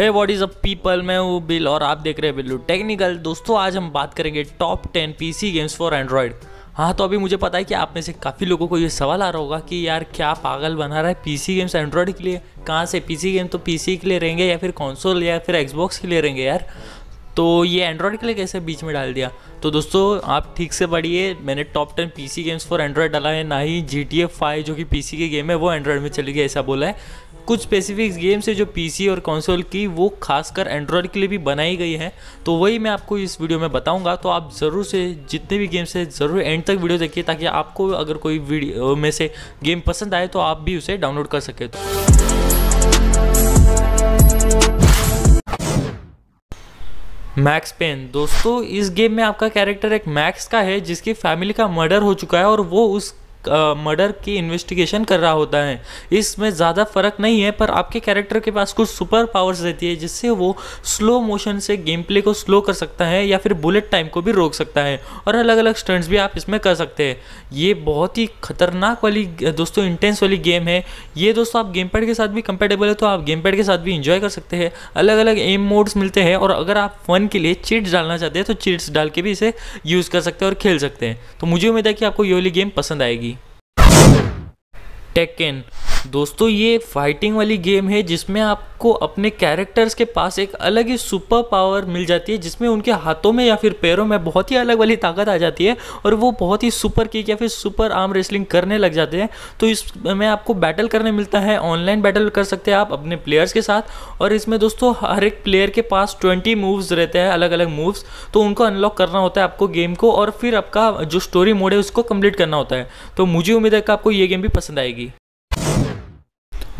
है what is a people मैं हूँ बिल और आप देख रहे हैं बिल्लू टेक्निकल दोस्तों आज हम बात करेंगे top ten PC games for Android हाँ तो अभी मुझे पता है कि आप में से काफ़ी लोगों को ये सवाल आ रहा होगा कि यार क्या पागल बना रहा है पीसी गेम्स एंड्रॉयड के लिए कहाँ से पीसी गेम तो पीसी के लिए रहेंगे या फिर कॉन्सोल या फिर एक्सबॉक्स के लिए रहेंगे यार तो ये एंड्रॉयड के लिए कैसे बीच में डाल दिया तो दोस्तों आप ठीक से पढ़िए मैंने top ten PC games for Android डाला है ना ही जी टी एफ फाइव जो कि पीसी की गेम है वो एंड्रॉयड में चली गई ऐसा बोला है कुछ स्पेसिफिक गेम्स है जो पीसी और कंसोल की वो खासकर एंड्रॉयड के लिए भी बनाई गई है तो वही मैं आपको इस वीडियो में बताऊंगा तो आप ज़रूर से जितने भी गेम्स है ज़रूर एंड तक वीडियो देखिए ताकि आपको अगर कोई वीडियो में से गेम पसंद आए तो आप भी उसे डाउनलोड कर सके तो मैक्स पेन दोस्तों इस गेम में आपका कैरेक्टर एक मैक्स का है जिसकी फैमिली का मर्डर हो चुका है और वो उस मर्डर की इन्वेस्टिगेशन कर रहा होता है इसमें ज़्यादा फ़र्क नहीं है पर आपके कैरेक्टर के पास कुछ सुपर पावर्स रहती है जिससे वो स्लो मोशन से गेम प्ले को स्लो कर सकता है या फिर बुलेट टाइम को भी रोक सकता है और अलग अलग स्टंट्स भी आप इसमें कर सकते हैं ये बहुत ही खतरनाक वाली दोस्तों इंटेंस वाली गेम है ये दोस्तों आप गेम पैड के साथ भी कंपेटेबल है तो आप गेम पैड के साथ भी इंजॉय कर सकते हैं अलग अलग एम मोड्स मिलते हैं और अगर आप फन के लिए चिट्स डालना चाहते हैं तो चिट्स डाल के भी इसे यूज़ कर सकते हैं और खेल सकते हैं तो मुझे उम्मीद है कि आपको ये वाली गेम पसंद आएगी टेक दोस्तों ये फाइटिंग वाली गेम है जिसमें आपको अपने कैरेक्टर्स के पास एक अलग ही सुपर पावर मिल जाती है जिसमें उनके हाथों में या फिर पैरों में बहुत ही अलग वाली ताकत आ जाती है और वो बहुत ही सुपर किक या फिर सुपर आर्म रेसलिंग करने लग जाते हैं तो इसमें आपको बैटल करने मिलता है ऑनलाइन बैटल कर सकते हैं आप अपने प्लेयर्स के साथ और इसमें दोस्तों हर एक प्लेयर के पास ट्वेंटी मूव्स रहते हैं अलग अलग मूव्स तो उनको अनलॉक करना होता है आपको गेम को और फिर आपका जो स्टोरी मोड है उसको कम्प्लीट करना होता है तो मुझे उम्मीद है कि आपको ये गेम भी पसंद आएगी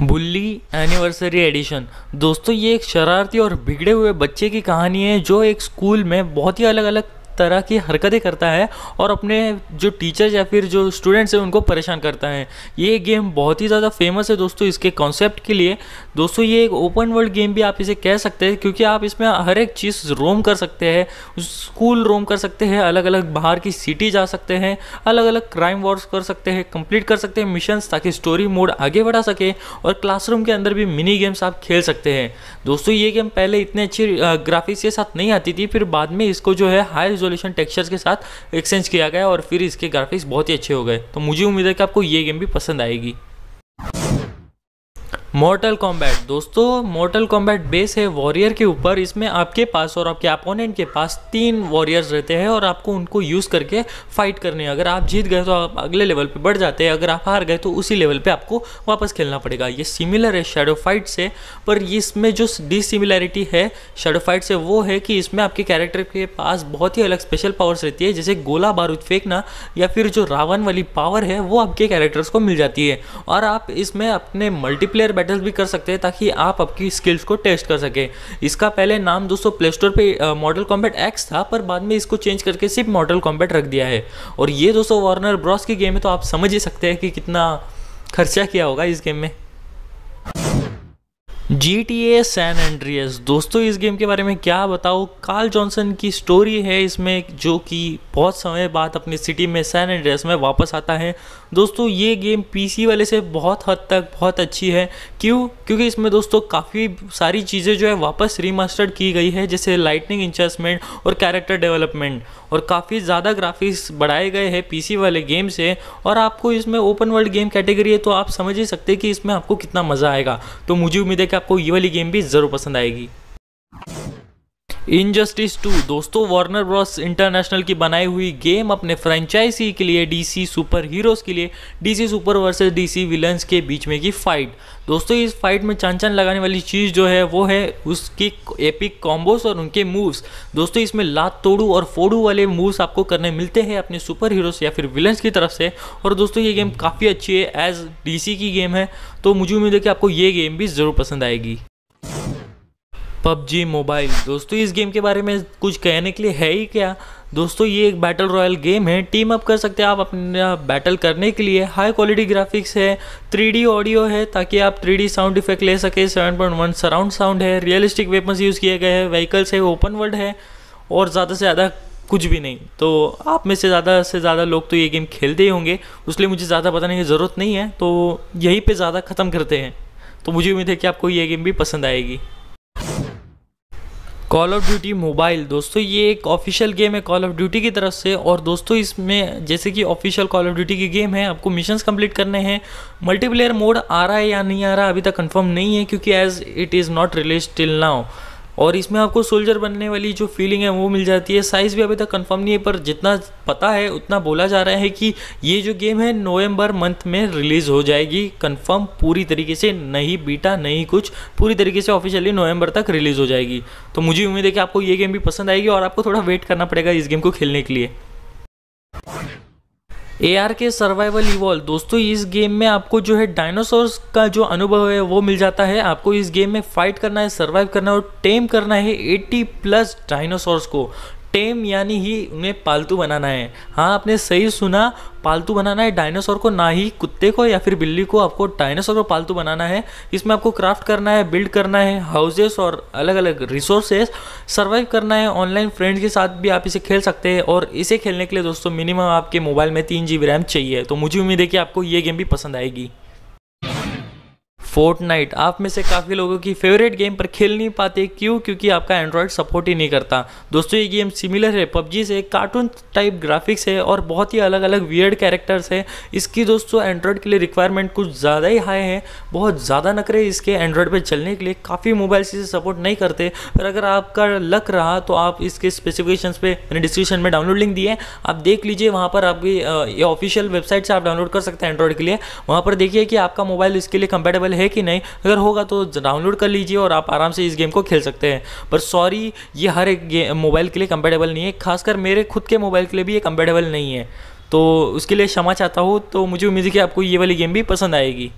बुल्ली एनिवर्सरी एडिशन दोस्तों ये एक शरारती और बिगड़े हुए बच्चे की कहानी है जो एक स्कूल में बहुत ही अलग अलग तरह की हरकतें करता है और अपने जो टीचर्स या फिर जो स्टूडेंट्स हैं उनको परेशान करता है ये गेम बहुत ही ज़्यादा फेमस है दोस्तों इसके कॉन्सेप्ट के लिए दोस्तों ये एक ओपन वर्ल्ड गेम भी आप इसे कह सकते हैं क्योंकि आप इसमें हर एक चीज़ रोम कर सकते हैं स्कूल रोम कर सकते हैं अलग अलग बाहर की सिटी जा सकते हैं अलग अलग क्राइम वॉर्स कर सकते हैं कंप्लीट कर सकते हैं मिशंस ताकि स्टोरी मोड आगे बढ़ा सके और क्लासरूम के अंदर भी मिनी गेम्स आप खेल सकते हैं दोस्तों ये गेम पहले इतने अच्छी ग्राफिक्स के साथ नहीं आती थी फिर बाद में इसको जो है हाई रेजोल्यूशन टेक्सचर्स के साथ एक्सचेंज किया गया और फिर इसके ग्राफिक्स बहुत ही अच्छे हो गए तो मुझे उम्मीद है कि आपको ये गेम भी पसंद आएगी मोर्टल कॉम्बैट दोस्तों मोर्टल कॉम्बैट बेस है वॉरियर के ऊपर इसमें आपके पास और आपके अपोनेंट के पास तीन वॉरियर्स रहते हैं और आपको उनको यूज़ करके फाइट करने हैं अगर आप जीत गए तो आप अगले लेवल पे बढ़ जाते हैं अगर आप हार गए तो उसी लेवल पे आपको वापस खेलना पड़ेगा ये सिमिलर है शेडो फाइट से पर इसमें जो डिसिमिलैरिटी है शेडो फाइट से वो है कि इसमें आपके कैरेक्टर के पास बहुत ही अलग स्पेशल पावर्स रहती है जैसे गोला बारूद फेंकना या फिर जो रावण वाली पावर है वो आपके कैरेक्टर्स को मिल जाती है और आप इसमें अपने मल्टीप्लेयर बैटल्स भी कर सकते हैं ताकि आप आपकी स्किल्स को टेस्ट कर सकें इसका पहले नाम दोस्तों प्ले स्टोर पर मॉडल कॉम्बैट एक्स था पर बाद में इसको चेंज करके सिर्फ मॉडल कॉम्बैट रख दिया है और ये दोस्तों वार्नर ब्रॉस की गेम है तो आप समझ ही सकते हैं कि कितना खर्चा किया होगा इस गेम में G T A San Andreas दोस्तों इस गेम के बारे में क्या बताओ कार्ल जॉनसन की स्टोरी है इसमें जो कि बहुत समय बाद अपनी सिटी में सैन एंड्रियस में वापस आता है दोस्तों ये गेम पीसी वाले से बहुत हद तक बहुत अच्छी है क्यों क्योंकि इसमें दोस्तों काफ़ी सारी चीज़ें जो है वापस रीमास्टर्ड की गई है जैसे लाइटनिंग इंचमेंट और कैरेक्टर डेवलपमेंट और काफ़ी ज़्यादा ग्राफिक्स बढ़ाए गए हैं पीसी वाले गेम से और आपको इसमें ओपन वर्ल्ड गेम कैटेगरी है तो आप समझ ही सकते कि इसमें आपको कितना मज़ा आएगा तो मुझे उम्मीद है कि आप आपको ये वाली गेम भी ज़रूर पसंद आएगी इनजस्टिस 2 दोस्तों वार्नर ब्रॉस इंटरनेशनल की बनाई हुई गेम अपने फ्रेंचाइजी के लिए डीसी सुपर हीरोज के लिए DC super versus DC villains के बीच में की फाइट दोस्तों इस फाइट में चांचन लगाने वाली चीज़ जो है वो है उसकी एपिक कॉम्बोस और उनके मूव्स दोस्तों इसमें लात तोड़ू और फोड़ू वाले मूव्स आपको करने मिलते हैं अपने सुपर हीरोज या फिर विलन्स की तरफ से और दोस्तों ये गेम काफ़ी अच्छी है एज सी की गेम है तो मुझे उम्मीद है कि आपको ये गेम भी ज़रूर पसंद आएगी पबजी मोबाइल दोस्तों इस गेम के बारे में कुछ कहने के लिए है ही क्या दोस्तों ये एक बैटल रॉयल गेम है टीम अप कर सकते हैं आप अपना बैटल करने के लिए हाई क्वालिटी ग्राफिक्स है थ्री ऑडियो है ताकि आप थ्री साउंड इफेक्ट ले सकें seven point one surround sound है रियलिस्टिक वेपन्स यूज़ किए गए हैं व्हीकल्स है ओपन वर्ल्ड है और ज़्यादा से ज़्यादा कुछ भी नहीं तो आप में से ज़्यादा से ज़्यादा लोग तो ये गेम खेलते ही होंगे उसलिए मुझे ज़्यादा बताने की ज़रूरत नहीं है तो यहीं पर ज़्यादा ख़त्म करते हैं तो मुझे उम्मीद है कि आपको ये गेम भी पसंद आएगी कॉल ऑफ ड्यूटी मोबाइल दोस्तों ये एक ऑफिशियल गेम है कॉल ऑफ ड्यूटी की तरफ से और दोस्तों इसमें जैसे कि ऑफिशियल कॉल ऑफ ड्यूटी की गेम है आपको मिशंस कंप्लीट करने हैं मल्टीप्लेयर मोड आ रहा है या नहीं आ रहा अभी तक कंफर्म नहीं है क्योंकि as it is not release till now और इसमें आपको सोल्जर बनने वाली जो फीलिंग है वो मिल जाती है साइज़ भी अभी तक कंफर्म नहीं है पर जितना पता है उतना बोला जा रहा है कि ये जो गेम है नवंबर मंथ में रिलीज़ हो जाएगी कंफर्म पूरी तरीके से नहीं बीटा नहीं कुछ पूरी तरीके से ऑफिशियली नवंबर तक रिलीज़ हो जाएगी तो मुझे उम्मीद है कि आपको ये गेम भी पसंद आएगी और आपको थोड़ा वेट करना पड़ेगा इस गेम को खेलने के लिए A R K survival evolve दोस्तों इस गेम में आपको जो है डायनासोर्स का जो अनुभव है वो मिल जाता है आपको इस गेम में फाइट करना है सर्वाइव करना है और टेम करना है 80 प्लस डायनासोर्स को टेम यानी ही उन्हें पालतू बनाना है हाँ आपने सही सुना पालतू बनाना है डायनासोर को ना ही कुत्ते को या फिर बिल्ली को आपको डायनासोर को पालतू बनाना है इसमें आपको क्राफ्ट करना है बिल्ड करना है हाउसेस और अलग अलग रिसोर्सेस सर्वाइव करना है ऑनलाइन फ्रेंड्स के साथ भी आप इसे खेल सकते हैं और इसे खेलने के लिए दोस्तों मिनिमम आपके मोबाइल में तीन जी रैम चाहिए तो मुझे उम्मीद है कि आपको ये गेम भी पसंद आएगी फोर्टनाइट आप में से काफ़ी लोगों की फेवरेट गेम पर खेल नहीं पाते क्यों क्योंकि आपका एंड्रॉयड सपोर्ट ही नहीं करता दोस्तों ये गेम सिमिलर है पबजी से कार्टून टाइप ग्राफिक्स है और बहुत ही अलग अलग वियर्ड कैरेक्टर्स है इसकी दोस्तों एंड्रॉयड के लिए रिक्वायरमेंट कुछ ज़्यादा ही हाई है बहुत ज़्यादा नकरे इसके एंड्रॉयड पर चलने के लिए काफ़ी मोबाइल्स इसे सपोर्ट नहीं करते पर अगर आपका लक रहा तो आप इसके स्पेसिफिकेशन पर मैंने डिस्क्रिप्शन में डाउनलोड लिंक दिए आप देख लीजिए वहाँ पर आपकी ये ऑफिशियल वेबसाइट से आप डाउनलोड कर सकते हैं एंड्रॉयड के लिए वहाँ पर देखिए कि आपका मोबाइल इसके लिए कंपेटेबल है है कि नहीं अगर होगा तो डाउनलोड कर लीजिए और आप आराम से इस गेम को खेल सकते हैं पर सॉरी ये हर एक मोबाइल के लिए कंपेटेबल नहीं है खासकर मेरे खुद के मोबाइल के लिए भी ये कंपेटेबल नहीं है तो उसके लिए क्षमा चाहता हूँ तो मुझे उम्मीद है कि आपको ये वाली गेम भी पसंद आएगी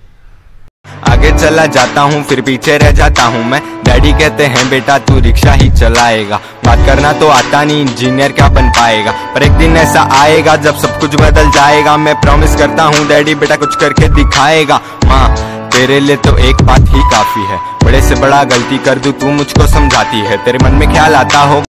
आगे चला जाता हूँ फिर पीछे रह जाता हूँ मैं डैडी कहते हैं बेटा तू रिक्शा ही चलाएगा बात करना तो आता नहीं इंजीनियर क्या बन पाएगा पर एक दिन ऐसा आएगा जब सब कुछ बदल जाएगा मैं प्रॉमिस करता हूँ डैडी बेटा कुछ करके दिखाएगा माँ तेरे लिए तो एक बात ही काफी है बड़े से बड़ा गलती कर दू तू मुझको समझाती है तेरे मन में ख्याल आता हो